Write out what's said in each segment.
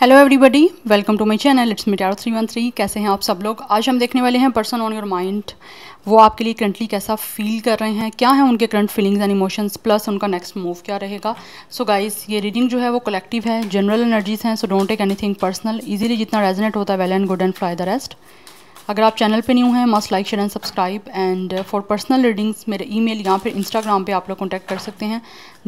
Hello everybody welcome to my channel it's मिटारो three one three कैसे हैं आप सब लोग आज हम देखने वाले हैं पर्सन ऑन योर माइंड वो आपके लिए करंटली कैसा फील कर रहे हैं क्या है उनके current feelings and emotions plus उनका नेक्स्ट मूव क्या रहेगा सो so गाइस ये रीडिंग जो है वो कलेक्टिव है जनरल एनर्जीज हैं so don't take anything personal easily जितना रेजनेट होता है well and good and fly the rest अगर आप चैनल पे न्यू हैं must like share and subscribe and for personal readings मेरे ईमेल या फिर इंस्टाग्राम पे आप लोग कॉन्टैक्ट कर सकते हैं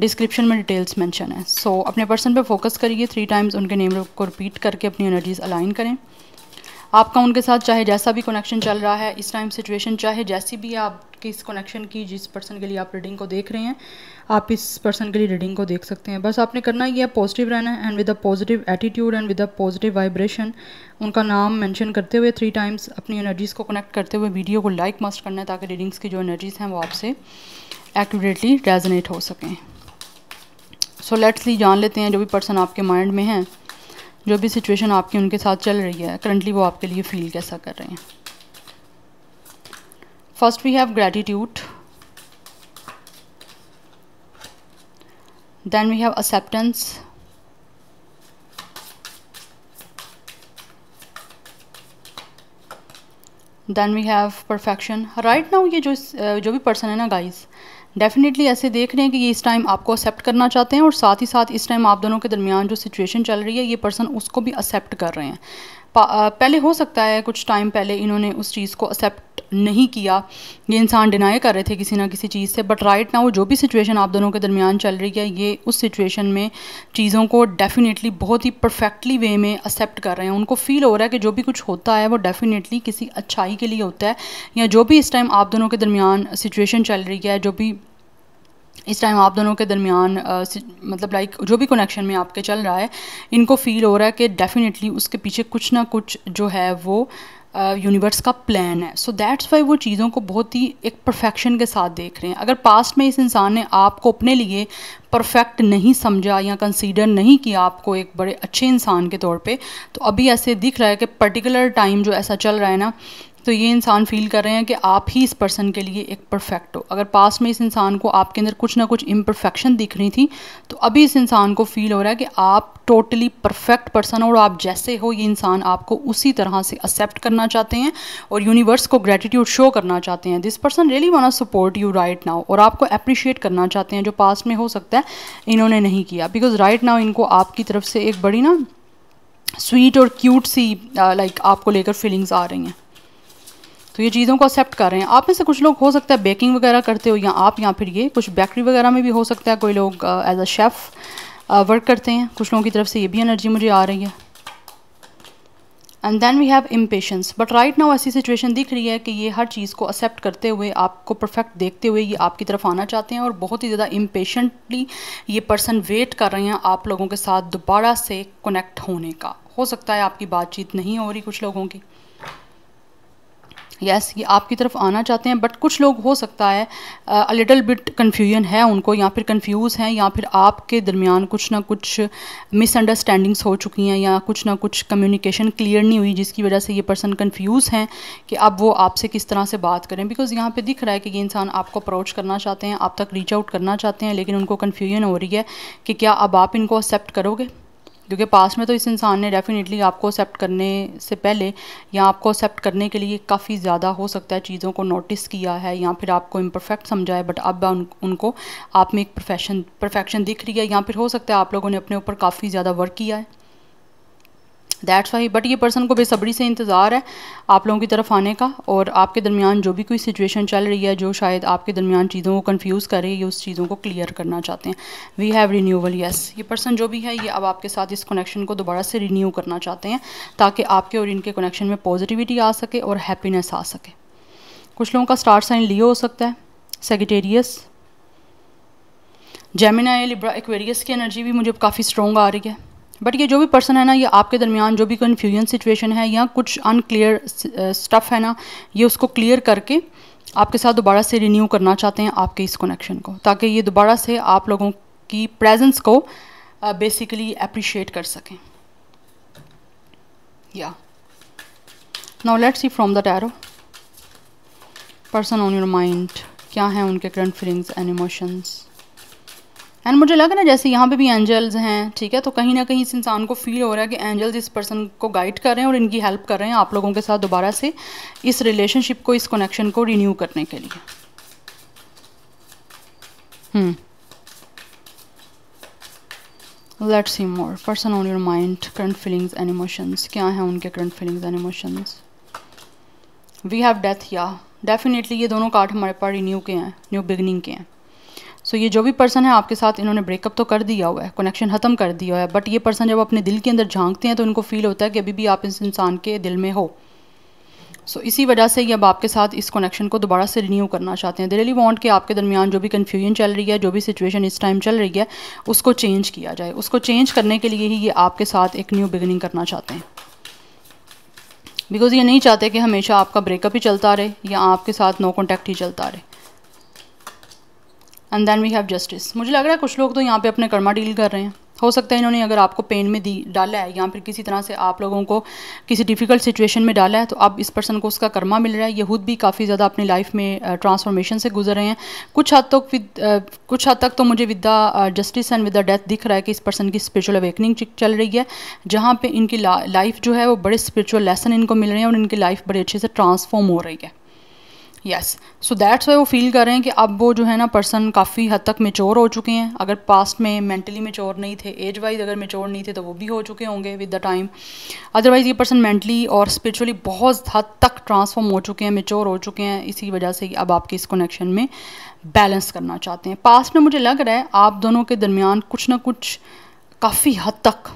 डिस्क्रिप्शन में डिटेल्स मेंशन है सो so, अपने पर्सन पे फोकस करिए थ्री टाइम्स उनके नेम को रिपीट करके अपनी एनर्जीज अलाइन करें आपका उनके साथ चाहे जैसा भी कनेक्शन चल रहा है इस टाइम सिचुएशन चाहे जैसी भी आप किस कनेक्शन की जिस पर्सन के लिए आप रीडिंग को देख रहे हैं आप इस पर्सन के लिए रीडिंग को देख सकते हैं बस आपने करना ये है पॉजिटिव रहना है and with a positive attitude and with a positive vibration उनका नाम मेंशन करते हुए थ्री टाइम्स अपनी एनर्जीज़ को कनेक्ट करते हुए वीडियो को लाइक मस्ट करना है ताकि रीडिंग्स की जो एनर्जीज़ हैं वो आपसे एक्यूरेटली रेजनेट हो सकें सो लेट्स ली जान लेते हैं जो भी पर्सन आपके माइंड में हैं जो भी सिचुएशन आपकी उनके साथ चल रही है करंटली वो आपके लिए फील कैसा कर रहे हैं first we have gratitude then we have acceptance then we have perfection right now ये जो जो भी पर्सन है ना गाइज डेफिनेटली ऐसे देख रहे हैं कि ये इस टाइम आपको एक्सेप्ट करना चाहते हैं और साथ ही साथ इस टाइम आप दोनों के दरमियान जो सिचुएशन चल रही है ये पर्सन उसको भी एक्सेप्ट कर रहे हैं पहले हो सकता है कुछ टाइम पहले इन्होंने उस चीज़ को एक्सेप्ट नहीं किया ये इंसान डिनाई कर रहे थे किसी ना किसी चीज़ से बट राइट नाउ जो भी सिचुएशन आप दोनों के दरमियान चल रही है ये उस सिचुएशन में चीज़ों को डेफिनेटली बहुत ही परफेक्टली वे में एक्सेप्ट कर रहे हैं उनको फील हो रहा है कि जो भी कुछ होता है वो डेफिनेटली किसी अच्छाई के लिए होता है या जो भी इस टाइम आप दोनों के दरमियान सिचुएशन चल रही है जो भी इस टाइम आप दोनों के दरमियान मतलब लाइक जो भी कनेक्शन में आपके चल रहा है इनको फील हो रहा है कि डेफिनेटली उसके पीछे कुछ ना कुछ जो है वो यूनिवर्स uh, का प्लान है सो दैट्स वाई वो चीज़ों को बहुत ही एक परफेक्शन के साथ देख रहे हैं अगर पास्ट में इस इंसान ने आपको अपने लिए परफेक्ट नहीं समझा या कंसीडर नहीं किया आपको एक बड़े अच्छे इंसान के तौर पे तो अभी ऐसे दिख रहा है कि पर्टिकुलर टाइम जो ऐसा चल रहा है ना तो ये इंसान फील कर रहे हैं कि आप ही इस पर्सन के लिए एक परफेक्ट हो अगर पास में इस इंसान को आपके अंदर कुछ ना कुछ इम्परफेक्शन दिख रही थी तो अभी इस इंसान को फील हो रहा है कि आप टोटली परफेक्ट पर्सन हो और आप जैसे हो ये इंसान आपको उसी तरह से एक्सेप्ट करना चाहते हैं और यूनिवर्स को ग्रेटिट्यूड शो करना चाहते हैं this person really want support you right now और आपको अप्रिशिएट करना चाहते हैं जो पास में हो सकता है इन्होंने नहीं किया बिकॉज राइट नाउ इनको आपकी तरफ से एक बड़ी ना स्वीट और क्यूट सी लाइक uh, like, आपको लेकर फीलिंग्स आ रही हैं तो ये चीज़ों को एक्सेप्ट कर रहे हैं आप में से कुछ लोग हो सकता है बेकिंग वगैरह करते हो या आप या फिर ये कुछ बेकरी वगैरह में भी हो सकता है कोई लोग एज अ शेफ़ वर्क करते हैं कुछ लोगों की तरफ से ये भी एनर्जी मुझे आ रही है and then we have impatience but right now ऐसी सिचुएशन दिख रही है कि ये हर चीज़ को एक्सेप्ट करते हुए आपको परफेक्ट देखते हुए ये आपकी तरफ आना चाहते हैं और बहुत ही ज़्यादा इम्पेशेंटली ये पर्सन वेट कर रहे हैं आप लोगों के साथ दोबारा से कनेक्ट होने का हो सकता है आपकी बातचीत नहीं हो रही कुछ लोगों की यस ये आपकी तरफ आना चाहते हैं बट कुछ लोग हो सकता है अ लिटल बिट कन्फ्यूजन है उनको या फिर कन्फ्यूज़ हैं या फिर आपके दरमियान कुछ ना कुछ मिसअंडरस्टैंडिंग्स हो चुकी हैं या कुछ ना कुछ कम्युनिकेशन क्लियर नहीं हुई जिसकी वजह से ये पर्सन कन्फ्यूज़ हैं कि अब वो आपसे किस तरह से बात करें बिकॉज़ यहाँ पर दिख रहा है कि ये इंसान आपको अप्रोच करना चाहते हैं आप तक रीच आउट करना चाहते हैं लेकिन उनको कन्फ्यूजन हो रही है कि क्या अब आप इनको एक्सेप्ट करोगे क्योंकि पास्ट में तो इस इंसान ने डेफिनेटली आपको एक्सेप्ट करने से पहले या आपको एक्सेप्ट करने के लिए काफ़ी ज़्यादा हो सकता है चीज़ों को नोटिस किया है या फिर आपको इम्परफेक्ट समझा है बट अब उन, उनको आप में एक प्रोफेशन परफेक्शन दिख रही है या फिर हो सकता है आप लोगों ने अपने ऊपर काफ़ी ज़्यादा वर्क किया है दैट्स वाई बट ये पर्सन को बेसब्री से इंतज़ार है आप लोगों की तरफ आने का और आपके दरमियान जो भी कोई सिचुएशन चल रही है जो शायद आपके दरमियान चीज़ों को कन्फ्यूज़ कर रही है उस चीज़ों को क्लियर करना चाहते हैं वी हैव रीन्यूबल येस ये पर्सन जो भी है ये अब आपके साथ इस कनेक्शन को दोबारा से रीन्यू करना चाहते हैं ताकि आपके और इनके कनेक्शन में पॉजिटिविटी आ सके और हैप्पीनेस आ सके कुछ लोगों का स्टार साइन लियो हो सकता है सेगटेरियस जेमिना लिब्रा एक्वेरियस की एनर्जी भी मुझे काफ़ी स्ट्रॉन्ग आ रही है बट ये जो भी पर्सन है ना ये आपके दरमियान जो भी कन्फ्यूजन सिचुएशन है या कुछ अनक्लियर स्टफ़ uh, है ना ये उसको क्लियर करके आपके साथ दोबारा से रिन्यू करना चाहते हैं आपके इस कनेक्शन को ताकि ये दोबारा से आप लोगों की प्रेजेंस को बेसिकली uh, अप्रिशिएट कर सकें या now let's see from the tarot person on your mind क्या हैं उनके current feelings and emotions and मुझे लग रहा है जैसे यहाँ पे भी एंजल्स हैं ठीक है तो कहीं ना कहीं इस इंसान को फील हो रहा है कि एंजल्स इस पर्सन को गाइड कर रहे हैं और इनकी हेल्प कर रहे हैं आप लोगों के साथ दोबारा से इस रिलेशनशिप को इस कनेक्शन को रिन्यू करने के लिए let see more person on your mind current feelings and emotions क्या हैं उनके current feelings and emotions we have death या डेफिनेटली ये दोनों कार्ड हमारे पास रिन्यू के हैं न्यू बिगनिंग के हैं सो ये जो भी पर्सन है आपके साथ इन्होंने ब्रेकअप तो कर दिया हुआ है कनेक्शन ख़त्म कर दिया हुआ है बट ये पर्सन जब अपने दिल के अंदर झांकते हैं तो उनको फील होता है कि अभी भी आप इस इंसान के दिल में हो सो so, इसी वजह से ये अब आपके साथ इस कनेक्शन को दोबारा से रिन्यू करना चाहते हैं दे रियली वांट कि आपके दरमियान जो भी कन्फ्यूजन चल रही है जो भी सिचुएशन इस टाइम चल रही है उसको चेंज किया जाए उसको चेंज करने के लिए ही ये आपके साथ एक न्यू बिगनिंग करना चाहते हैं बिकॉज ये नहीं चाहते कि हमेशा आपका ब्रेकअप ही चलता रहे या आपके साथ नो कॉन्टैक्ट ही चलता रहे and then we have justice मुझे लग रहा है कुछ लोग तो यहाँ पे अपने कर्मा डील कर रहे हैं हो सकता है इन्होंने अगर आपको पेन में दी डाला है या फिर किसी तरह से आप लोगों को किसी डिफ़िकल्ट सिचुएशन में डाला है तो अब इस पर्सन को उसका कर्मा मिल रहा है ये खुद भी काफ़ी ज़्यादा अपनी लाइफ में ट्रांसफॉर्मेशन से गुजर रहे हैं कुछ हद तक विद कुछ हद तक तो मुझे with the justice and with the death दिख रहा है कि इस पर्सन की स्पिरिचुअल अवेकनिंग चल रही है जहाँ पर इनकी लाइफ जो है वो बड़े स्पिरिचुअल लेसन इनको मिल रहे हैं और इनकी लाइफ बड़े अच्छे से ट्रांसफॉर्म हो रही है यस सो दैट्स वाई वो फील कर रहे हैं कि अब वो जो है ना पर्सन काफ़ी हद तक मेच्योर हो चुके हैं अगर पास्ट में मेंटली मेच्योर नहीं थे एज वाइज अगर मेच्योर नहीं थे तो वो भी हो चुके होंगे विद द टाइम अदरवाइज़ ये पर्सन मेंटली और स्पिरिचुअली बहुत हद तक ट्रांसफॉर्म हो चुके हैं मेच्योर हो चुके हैं इसी वजह से अब आपके इस कनेक्शन में बैलेंस करना चाहते हैं पास्ट में मुझे लग रहा है आप दोनों के दरमियान कुछ ना कुछ काफ़ी हद तक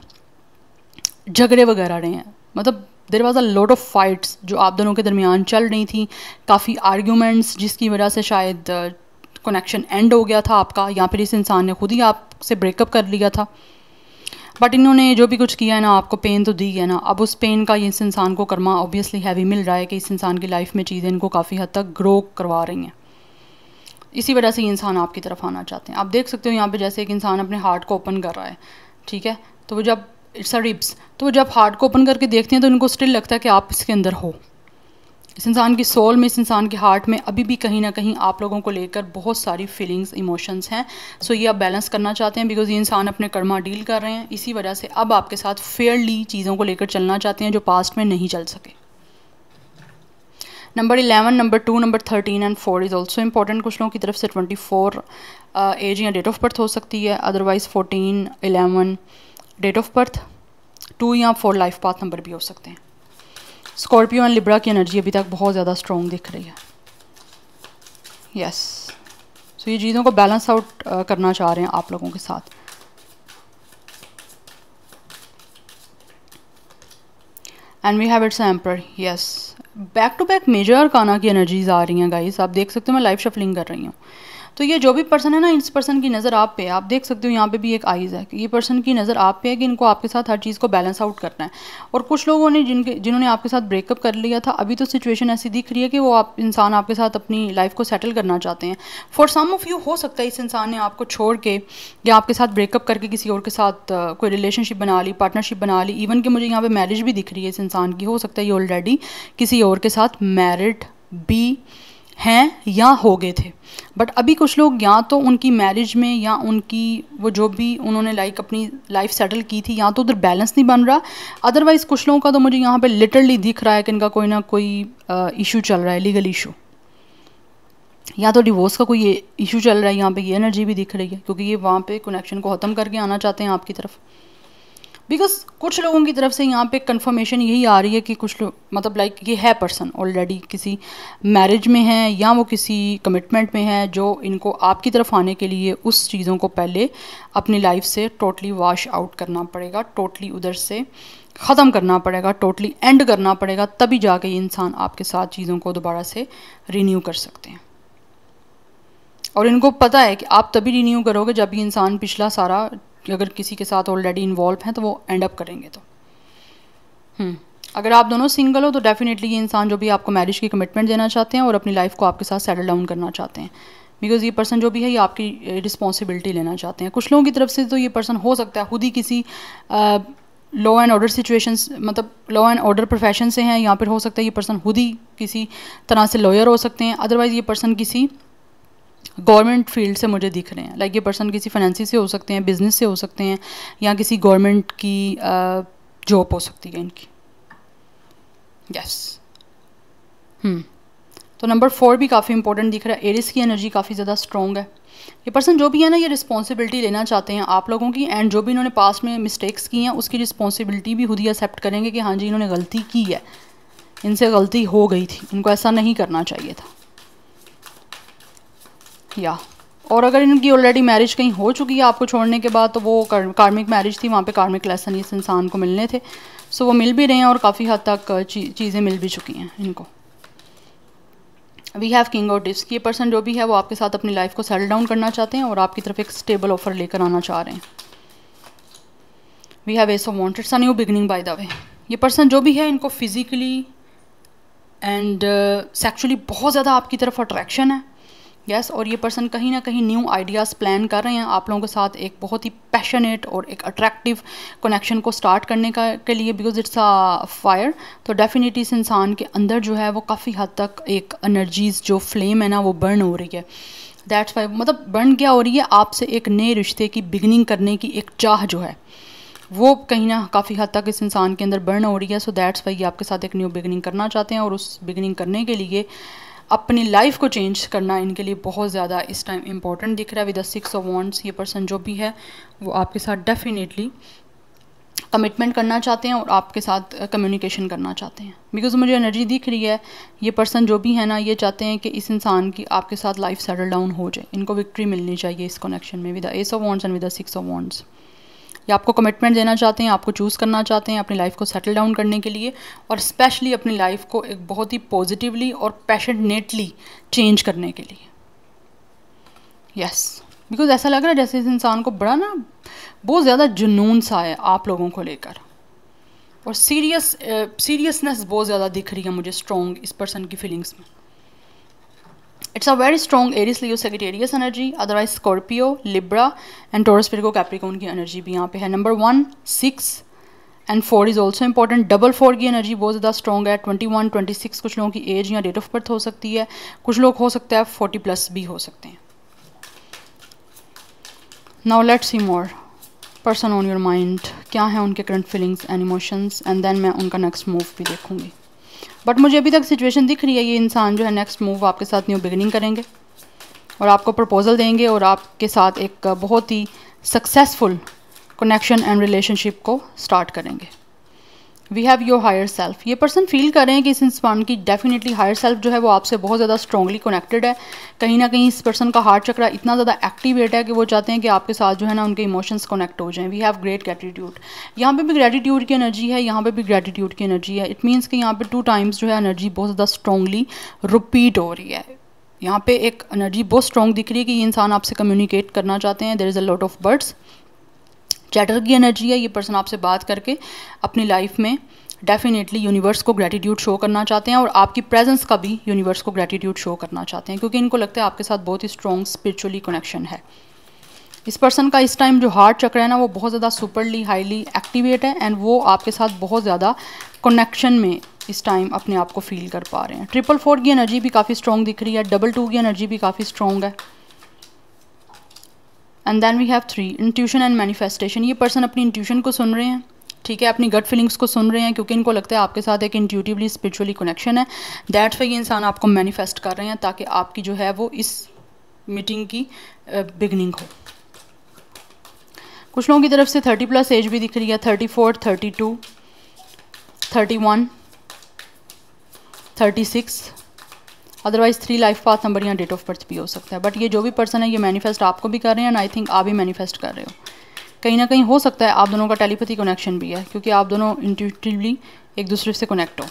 झगड़े वगैरह रहे हैं मतलब there was a lot of fights जो आप दोनों के दरमियान चल रही थी काफ़ी आर्ग्यूमेंट्स जिसकी वजह से शायद कनेक्शन uh, एंड हो गया था आपका या फिर इस इंसान ने खुद ही आपसे ब्रेकअप कर लिया था बट इन्होंने जो भी कुछ किया है ना आपको पेन तो दी है ना अब उस पेन का इस इंसान को करमा ऑब्वियसली हैवी मिल रहा है कि इस इंसान की लाइफ में चीज़ें इनको काफ़ी हद तक ग्रो करवा रही हैं इसी वजह से ये इंसान आपकी तरफ आना चाहते हैं आप देख सकते हो यहाँ पे जैसे एक इंसान अपने हार्ट को ओपन कर रहा है ठीक है तो वो जब इट्स अ रिब्स तो जब हार्ट को ओपन करके देखते हैं तो उनको स्टिल लगता है कि आप इसके अंदर हो इस इंसान की सोल में इस इंसान के हार्ट में अभी भी कहीं ना कहीं आप लोगों को लेकर बहुत सारी फीलिंग्स इमोशंस हैं सो so ये आप बैलेंस करना चाहते हैं बिकॉज ये इंसान अपने कर्मा डील कर रहे हैं इसी वजह से अब आपके साथ फेयरली चीज़ों को लेकर चलना चाहते हैं जो पास्ट में नहीं चल सके number eleven number two number thirteen and four is also important कुछ लोगों की तरफ से ट्वेंटी फोर एज या डेट ऑफ बर्थ हो सकती है otherwise fourteen eleven date of birth two या फोर लाइफ पाथ नंबर भी हो सकते हैं स्कॉर्पियो एंड लिब्रा की एनर्जी अभी तक बहुत ज़्यादा स्ट्रॉन्ग दिख रही है यस yes. सो so, ये चीज़ों को बैलेंस आउट करना चाह रहे हैं आप लोगों के साथ and we have it's emperor yes back to back major arcana की एनर्जीज आ रही हैं गाइस आप देख सकते हो मैं लाइव शफलिंग कर रही हूँ तो ये जो भी पर्सन है ना इस पर्सन की नज़र आप पे है आप देख सकते हो यहाँ पे भी एक आइज़ है कि ये पर्सन की नज़र आप पे है कि इनको आपके साथ हर चीज़ को बैलेंस आउट करना है और कुछ लोगों ने जिनके जिन्होंने आपके साथ ब्रेकअप कर लिया था अभी तो सिचुएशन ऐसी दिख रही है कि वो आप इंसान आपके साथ अपनी लाइफ को सेटल करना चाहते हैं फॉर सम ऑफ यू हो सकता है इस इंसान ने आपको छोड़ के या आपके साथ ब्रेकअप करके किसी और के साथ कोई रिलेशनशिप बना ली पार्टनरशिप बना ली इवन कि मुझे यहाँ पर मैरिज भी दिख रही है इस इंसान की हो सकता है ये ऑलरेडी किसी और के साथ मैरिड भी हैं या हो गए थे बट अभी कुछ लोग या तो उनकी मैरिज में या उनकी वो जो भी उन्होंने लाइक अपनी लाइफ सेटल की थी या तो उधर बैलेंस नहीं बन रहा अदरवाइज़ कुछ लोगों का तो मुझे यहाँ पे लिटरली दिख रहा है कि इनका कोई ना कोई इशू चल रहा है लीगल इशू या तो डिवोर्स का कोई ये इशू चल रहा है यहाँ पे ये एनर्जी भी दिख रही है क्योंकि ये वहाँ पे कनेक्शन को ख़त्म करके आना चाहते हैं आपकी तरफ बिकॉज कुछ लोगों की तरफ से यहाँ पे कंफर्मेशन यही आ रही है कि कुछ लोग मतलब लाइक ये है पर्सन ऑलरेडी किसी मैरिज में है या वो किसी कमिटमेंट में है जो इनको आपकी तरफ आने के लिए उस चीज़ों को पहले अपनी लाइफ से टोटली वाश आउट करना पड़ेगा टोटली उधर से ख़त्म करना पड़ेगा टोटली एंड करना पड़ेगा तभी जाके ये इंसान आपके साथ चीज़ों को दोबारा से रीन्यू कर सकते हैं और इनको पता है कि आप तभी रीन्यू करोगे जब ये इंसान पिछला सारा कि अगर किसी के साथ ऑलरेडी इन्वॉल्व हैं तो वो एंड अप करेंगे तो हम्म। अगर आप दोनों सिंगल हो तो डेफिनेटली ये इंसान जो भी आपको मैरिज की कमिटमेंट देना चाहते हैं और अपनी लाइफ को आपके साथ सेटल डाउन करना चाहते हैं बिकॉज ये पर्सन जो भी है ये आपकी रिस्पॉन्सिबिलिटी लेना चाहते हैं कुछ लोगों की तरफ से तो ये पर्सन हो सकता है खुद ही किसी लॉ एंड ऑर्डर सिचुएशन मतलब लॉ एंड ऑर्डर प्रोफेशन से हैं या फिर हो सकता है ये पर्सन खुद ही किसी तरह से लॉयर हो सकते हैं अदरवाइज़ ये पर्सन किसी गवर्नमेंट फील्ड से मुझे दिख रहे हैं लाइक like ये पर्सन किसी फाइनेंसी से हो सकते हैं बिजनेस से हो सकते हैं या किसी गवर्नमेंट की जॉब हो सकती है इनकी यस yes. Hmm. तो नंबर फोर भी काफ़ी इंपॉर्टेंट दिख रहा है एरिस की एनर्जी काफ़ी ज़्यादा स्ट्रॉन्ग है ये पर्सन जो भी है ना ये रिस्पॉन्सिबिलिटी लेना चाहते हैं आप लोगों की एंड जो भी इन्होंने पास में मिस्टेक्स की हैं उसकी रिस्पॉन्सिबिलिटी भी खुद ही एक्सेप्ट करेंगे कि हाँ जी इन्होंने गलती की है इनसे गलती हो गई थी इनको ऐसा नहीं करना चाहिए था किया और अगर इनकी ऑलरेडी मैरिज कहीं हो चुकी है आपको छोड़ने के बाद तो वो कार्मिक मैरिज थी वहाँ पे कार्मिक लेसन इस इंसान को मिलने थे सो वो मिल भी रहे हैं और काफ़ी हद तक चीज़ें मिल भी चुकी हैं इनको वी हैव किंग और डिस्क ये पर्सन जो भी है वो आपके साथ अपनी लाइफ को सेटल डाउन करना चाहते हैं और आपकी तरफ एक स्टेबल ऑफर लेकर आना चाह रहे हैं we have ace wanted sun new beginning by the way ये पर्सन जो भी है इनको फिज़िकली एंड सेक्चुअली बहुत ज़्यादा आपकी तरफ अट्रैक्शन है यस yes, और ये पर्सन कहीं ना कहीं न्यू आइडियाज़ प्लान कर रहे हैं आप लोगों के साथ एक बहुत ही पैशनेट और एक अट्रैक्टिव कनेक्शन को स्टार्ट करने का के लिए बिकॉज इट्स अ फायर तो डेफिनेटली इस इंसान के अंदर जो है वो काफ़ी हद तक एक एनर्जीज जो फ्लेम है ना वो बर्न हो रही है दैट्स वाई मतलब बर्न क्या हो रही है आपसे एक नए रिश्ते की बिगनिंग करने की एक चाह जो है वो कहीं ना काफ़ी हद तक इस इंसान के अंदर बर्न हो रही है सो दैट्स वाई ये आपके साथ एक न्यू बिगनिंग करना चाहते हैं और उस बिगनिंग करने के लिए अपनी लाइफ को चेंज करना इनके लिए बहुत ज़्यादा इस टाइम इम्पॉर्टेंट दिख रहा है with the six of wands ये पर्सन जो भी है वो आपके साथ डेफिनेटली कमिटमेंट करना चाहते हैं और आपके साथ कम्युनिकेशन करना चाहते हैं बिकॉज मुझे एनर्जी दिख रही है ये पर्सन जो भी है ना ये चाहते हैं कि इस इंसान की आपके साथ लाइफ सेटल डाउन हो जाए इनको विक्ट्री मिलनी चाहिए इस कनेक्शन में with the ace of wands and with the six of wands या आपको कमिटमेंट देना चाहते हैं आपको चूज़ करना चाहते हैं अपनी लाइफ को सेटल डाउन करने के लिए और स्पेशली अपनी लाइफ को एक बहुत ही पॉजिटिवली और पैशनेटली चेंज करने के लिए यस बिकॉज ऐसा लग रहा है जैसे इस इंसान को बड़ा ना बहुत ज़्यादा जुनून सा है आप लोगों को लेकर और सीरियस सीरियसनेस बहुत ज़्यादा दिख रही है मुझे स्ट्रॉन्ग इस पर्सन की फीलिंग्स में it's a very strong Aries Leo Sagittarius energy otherwise Scorpio Libra and Taurus Virgo Capricorn की एनर्जी भी यहाँ पे है. Number one six and four is also important double four की एनर्जी बहुत ज़्यादा स्ट्रॉग है ट्वेंटी वन ट्वेंटी सिक्स कुछ लोगों की एज या डेट ऑफ बर्थ हो सकती है कुछ लोग हो सकता है फोर्टी प्लस भी हो सकते हैं now let see more person on your mind क्या है उनके current feelings and emotions and then मैं उनका नेक्स्ट मूव भी देखूंगी बट मुझे अभी तक सिचुएशन दिख रही है ये इंसान जो है नेक्स्ट मूव आपके साथ न्यू बिगनिंग करेंगे और आपको प्रपोज़ल देंगे और आपके साथ एक बहुत ही सक्सेसफुल कनेक्शन एंड रिलेशनशिप को स्टार्ट करेंगे we have your higher self ये पर्सन फील कर रहे हैं कि इस इंसान की डेफिनेटली हायर सेल्फ जो है वो आपसे बहुत ज़्यादा स्ट्रॉगली कनेक्टेड है कहीं ना कहीं इस पर्सन का हार्ट चक्रा इतना ज़्यादा एक्टिवेट है कि वो चाहते हैं कि आपके साथ जो है ना उनके इमोशंस कनेक्ट हो जाएं वी हैव ग्रेट ग्रेटिट्यूड यहाँ पे भी ग्रेटिट्यूड की एनर्जी है यहाँ पे भी ग्रेटिट्यूड की एनर्जी है इट मीन्स कि यहाँ पे टू टाइम्स जो है एनर्जी बहुत ज़्यादा स्ट्रॉगली रिपीट हो रही है यहाँ पे एक एनर्जी बहुत स्ट्रॉग दिख रही है कि ये इंसान आपसे कम्युनिकेट करना चाहते हैं there is a lot of birds chatter की एनर्जी है ये पर्सन आपसे बात करके अपनी लाइफ में डेफिनेटली यूनिवर्स को ग्रैटिट्यूड शो करना चाहते हैं और आपकी प्रेजेंस का भी यूनिवर्स को ग्रैटिट्यूड शो करना चाहते हैं क्योंकि इनको लगता है आपके साथ बहुत ही स्ट्रॉन्ग स्पिरिचुअली कनेक्शन है इस पर्सन का इस टाइम जो हार्ट चक्र है ना वो बहुत ज़्यादा सुपरली हाईली एक्टिवेट है एंड वो आपके साथ बहुत ज़्यादा कनेक्शन में इस टाइम अपने आप को फील कर पा रहे हैं ट्रिपल फोर की एनर्जी भी काफ़ी स्ट्रॉन्ग दिख रही है डबल टू की एनर्जी भी काफ़ी स्ट्रॉन्ग है and then we have three intuition and manifestation ये पर्सन अपनी इंट्यूशन को सुन रहे हैं ठीक है अपनी गट फीलिंग्स को सुन रहे हैं क्योंकि इनको लगता है आपके साथ एक इंट्यूटिवली स्पिरिचुअली कनेक्शन है दैट फे ये इंसान आपको मैनिफेस्ट कर रहे हैं ताकि आपकी जो है वो इस मीटिंग की बिगनिंग हो कुछ लोगों की तरफ से थर्टी प्लस एज भी दिख रही है thirty four thirty two thirty one thirty six otherwise three life path number या डेट ऑफ बर्थ भी हो सकता है बट ये जो भी पर्सन है ये मैनिफेस्ट आपको भी कर रहे हैं एंड आई थिंक आप भी मैनिफेस्ट कर रहे हो कहीं ना कहीं हो सकता है आप दोनों का टेलीपैथी कनेक्शन भी है क्योंकि आप दोनों इंटिटिवली एक दूसरे से कनेक्ट हो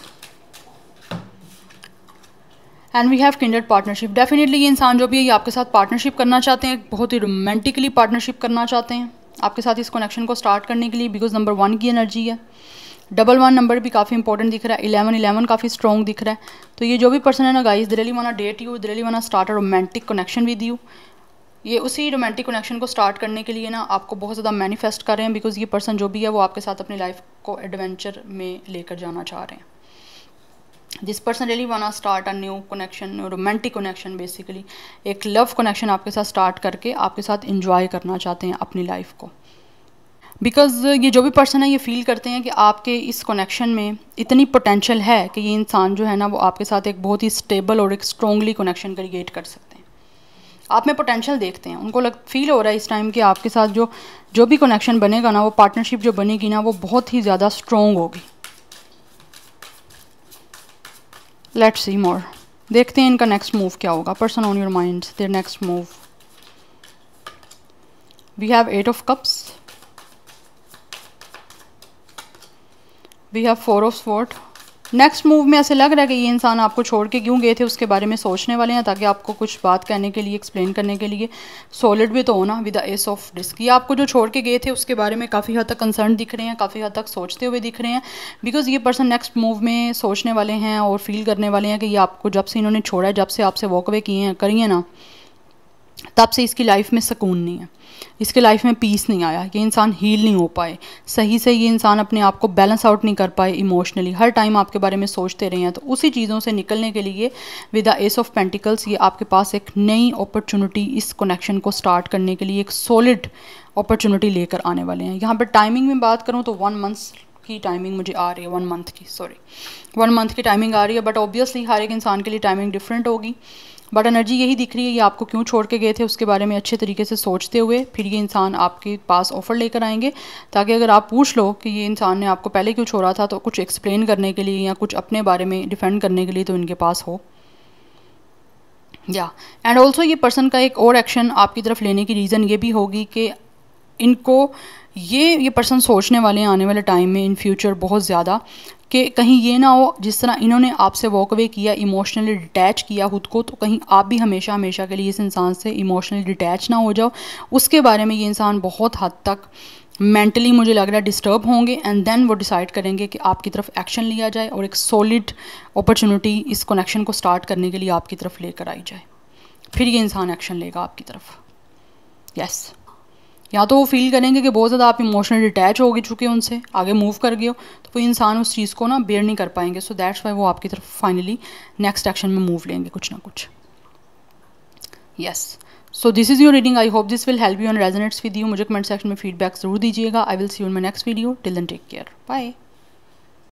and we have kindred partnership definitely ये इंसान जो भी है ये आपके साथ पार्टनरशिप करना चाहते हैं बहुत ही रोमांटिकली पार्टनरशिप करना चाहते हैं आपके साथ इस कनेक्शन को स्टार्ट करने के लिए बिकॉज नंबर वन की एनर्जी है डबल वन नंबर भी काफ़ी इंपॉर्टेंट दिख रहा है इलेवन इलेवन काफ़ी स्ट्रॉन्ग दिख रहा है तो ये जो भी पर्सन है ना गाइस दिल्ली वाना date you really wanna start romantic connection with you ये उसी रोमांटिक कनेक्शन को स्टार्ट करने के लिए ना आपको बहुत ज़्यादा मैनिफेस्ट कर रहे हैं बिकॉज ये पर्सन जो भी है वो आपके साथ अपनी लाइफ को एडवेंचर में लेकर जाना चाह रहे हैं this person really wanna start a new connection romantic connection basically एक लव कनेक्शन आपके साथ स्टार्ट करके आपके साथ इंजॉय करना चाहते हैं अपनी लाइफ को बिकॉज़ uh, ये जो भी पर्सन है ये फील करते हैं कि आपके इस कनेक्शन में इतनी पोटेंशियल है कि ये इंसान जो है ना वो आपके साथ एक बहुत ही स्टेबल और एक स्ट्रॉन्गली कनेक्शन क्रिएट कर सकते हैं आप में पोटेंशियल देखते हैं उनको लग फील हो रहा है इस टाइम कि आपके साथ जो जो भी कनेक्शन बनेगा ना वो पार्टनरशिप जो बनेगी ना वो बहुत ही ज़्यादा स्ट्रोंग होगी लेट सी मोर देखते हैं इनका नेक्स्ट मूव क्या होगा person on your mind there next move we have eight of cups we have four of swords next move में ऐसे लग रहा है कि ये इंसान आपको छोड़ के क्यों गए थे उसके बारे में सोचने वाले हैं ताकि आपको कुछ बात कहने के लिए एक्सप्लेन करने के लिए सॉलिड भी तो हो ना विद एस ऑफ डिस्क ये आपको जो छोड़ के गए थे उसके बारे में काफ़ी हद तक कंसर्न दिख रहे हैं काफ़ी हद तक सोचते हुए दिख रहे हैं बिकॉज ये पर्सन नेक्स्ट मूव में सोचने वाले हैं और फील करने वाले हैं कि ये आपको जब से इन्होंने छोड़ा है जब से आपसे वॉक अवे किए हैं करिए ना तब से इसकी लाइफ में सुकून नहीं है इसके लाइफ में पीस नहीं आया ये इंसान हील नहीं हो पाए सही से ये इंसान अपने आप को बैलेंस आउट नहीं कर पाए इमोशनली हर टाइम आपके बारे में सोचते रहे हैं तो उसी चीज़ों से निकलने के लिए with the ace of pentacles ये आपके पास एक नई अपॉर्चुनिटी इस कनेक्शन को स्टार्ट करने के लिए एक सॉलिड अपॉर्चुनिटी लेकर आने वाले हैं यहाँ पर टाइमिंग में बात करूँ तो वन मंथ्स की टाइमिंग मुझे आ रही है वन मंथ की सॉरी वन मंथ की टाइमिंग आ रही है बट ऑब्वियसली हर एक इंसान के लिए टाइमिंग डिफरेंट होगी बट एनर्जी यही दिख रही है ये आपको क्यों छोड़ के गए थे उसके बारे में अच्छे तरीके से सोचते हुए फिर ये इंसान आपके पास ऑफ़र लेकर आएंगे ताकि अगर आप पूछ लो कि ये इंसान ने आपको पहले क्यों छोड़ा था तो कुछ एक्सप्लेन करने के लिए या कुछ अपने बारे में डिफेंड करने के लिए तो इनके पास हो या एंड ऑल्सो ये पर्सन का एक और एक्शन आपकी तरफ लेने की रीज़न ये भी होगी कि इनको ये ये पर्सन सोचने वाले हैं आने वाले टाइम में इन फ्यूचर बहुत ज़्यादा कि कहीं ये ना हो जिस तरह इन्होंने आपसे वॉक अवे किया इमोशनली डिटैच किया खुद को तो कहीं आप भी हमेशा हमेशा के लिए इस इंसान से इमोशनली डिटैच ना हो जाओ उसके बारे में ये इंसान बहुत हद तक मेंटली मुझे लग रहा है डिस्टर्ब होंगे एंड देन वो डिसाइड करेंगे कि आपकी तरफ एक्शन लिया जाए और एक सॉलिड अपॉर्चुनिटी इस कनेक्शन को स्टार्ट करने के लिए आपकी तरफ लेकर आई जाए फिर ये इंसान एक्शन लेगा आपकी तरफ यस yes. या तो वो फील करेंगे कि बहुत ज़्यादा आप इमोशनली अटैच हो चुके हैं उनसे आगे मूव कर गए हो तो कोई इंसान उस चीज़ को ना बेयर नहीं कर पाएंगे सो दैट्स वाई वो आपकी तरफ फाइनली नेक्स्ट एक्शन में मूव लेंगे कुछ ना कुछ yes so this is your reading I hope this will help you and resonates with you मुझे कमेंट सेक्शन में फीडबैक जरूर दीजिएगा I will see you in my next video till then take care bye